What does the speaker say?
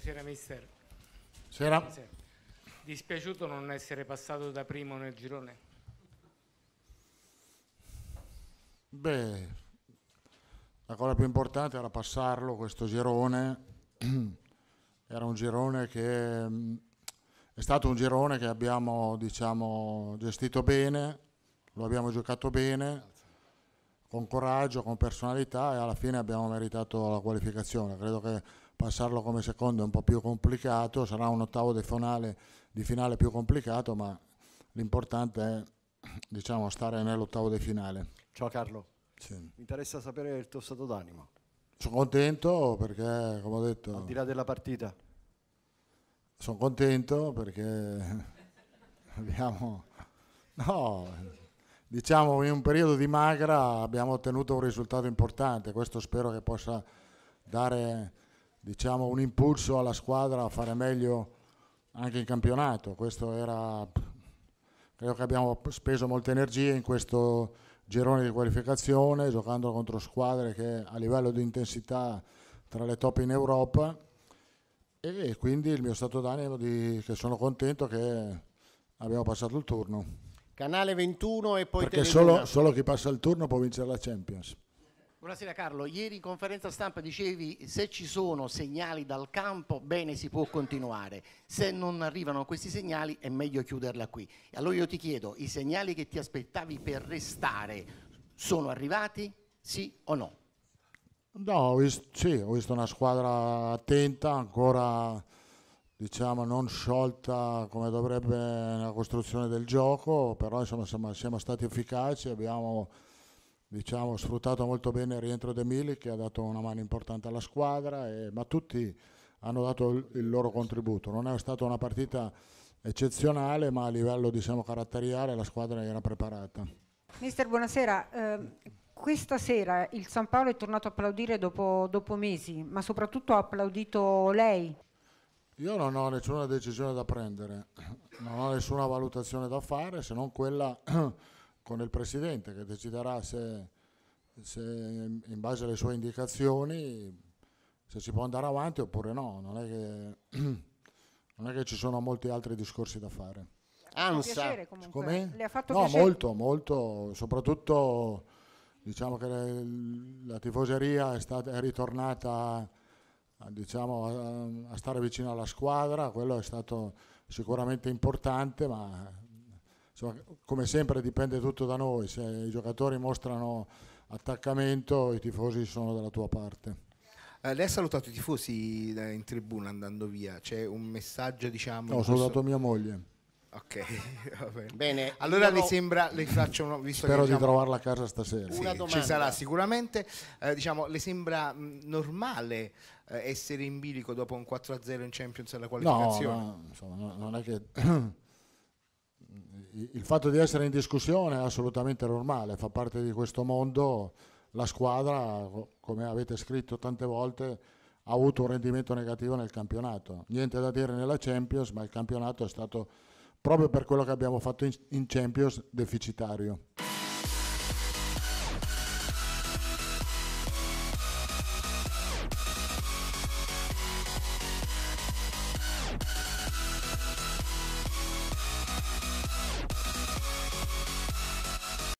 Buonasera mister. Buonasera. Buonasera. Dispiaciuto non essere passato da primo nel girone? Beh, la cosa più importante era passarlo questo girone. Era un girone che è stato un girone che abbiamo diciamo, gestito bene, lo abbiamo giocato bene con coraggio, con personalità e alla fine abbiamo meritato la qualificazione. Credo che passarlo come secondo è un po' più complicato, sarà un ottavo di finale, di finale più complicato, ma l'importante è diciamo, stare nell'ottavo di finale. Ciao Carlo, sì. mi interessa sapere il tuo stato d'animo. Sono contento perché, come ho detto... Al di là della partita. Sono contento perché abbiamo... No, diciamo in un periodo di magra abbiamo ottenuto un risultato importante, questo spero che possa dare diciamo, un impulso alla squadra a fare meglio anche in campionato, questo era, credo che abbiamo speso molte energie in questo girone di qualificazione, giocando contro squadre che a livello di intensità tra le top in Europa e quindi il mio stato d'animo di, che sono contento che abbiamo passato il turno. Canale 21 e poi Perché solo, solo, chi passa il turno può vincere la Champions. Buonasera Carlo, ieri in conferenza stampa dicevi se ci sono segnali dal campo bene si può continuare, se non arrivano questi segnali è meglio chiuderla qui. Allora io ti chiedo, i segnali che ti aspettavi per restare sono arrivati? Sì o no? No, ho visto, sì, ho visto una squadra attenta, ancora diciamo non sciolta come dovrebbe nella costruzione del gioco, però insomma, insomma siamo stati efficaci, abbiamo diciamo, sfruttato molto bene il rientro De Mili che ha dato una mano importante alla squadra, e, ma tutti hanno dato il, il loro contributo. Non è stata una partita eccezionale, ma a livello diciamo, caratteriale la squadra era preparata. Mister, buonasera. Eh, questa sera il San Paolo è tornato a applaudire dopo, dopo mesi, ma soprattutto ha applaudito lei io non ho nessuna decisione da prendere, non ho nessuna valutazione da fare se non quella con il Presidente che deciderà se, se in base alle sue indicazioni se si può andare avanti oppure no, non è che, non è che ci sono molti altri discorsi da fare. Ansa, ah, come? Le ha fatto no, piacere. molto, molto, soprattutto diciamo che la tifoseria è, stata, è ritornata a, diciamo, a, stare vicino alla squadra, quello è stato sicuramente importante, ma insomma, come sempre dipende tutto da noi, se i giocatori mostrano attaccamento i tifosi sono dalla tua parte. Eh, lei ha salutato i tifosi in tribuna andando via, c'è un messaggio diciamo... No, ho salutato questo... mia moglie. Ok, va bene. allora le sembra, le faccio uno, visto Spero che, diciamo, di trovarla a casa stasera. Sì, ci sarà sicuramente. Eh, diciamo, le sembra mh, mm, normale eh, essere in bilico dopo un 4-0 in Champions alla qualificazione. No, no insomma, no, non è che il fatto di essere in discussione è assolutamente normale, fa parte di questo mondo. La squadra, come avete scritto tante volte, ha avuto un rendimento negativo nel campionato. Niente da dire nella Champions, ma il campionato è stato proprio per quello che abbiamo fatto in, in Champions deficitario.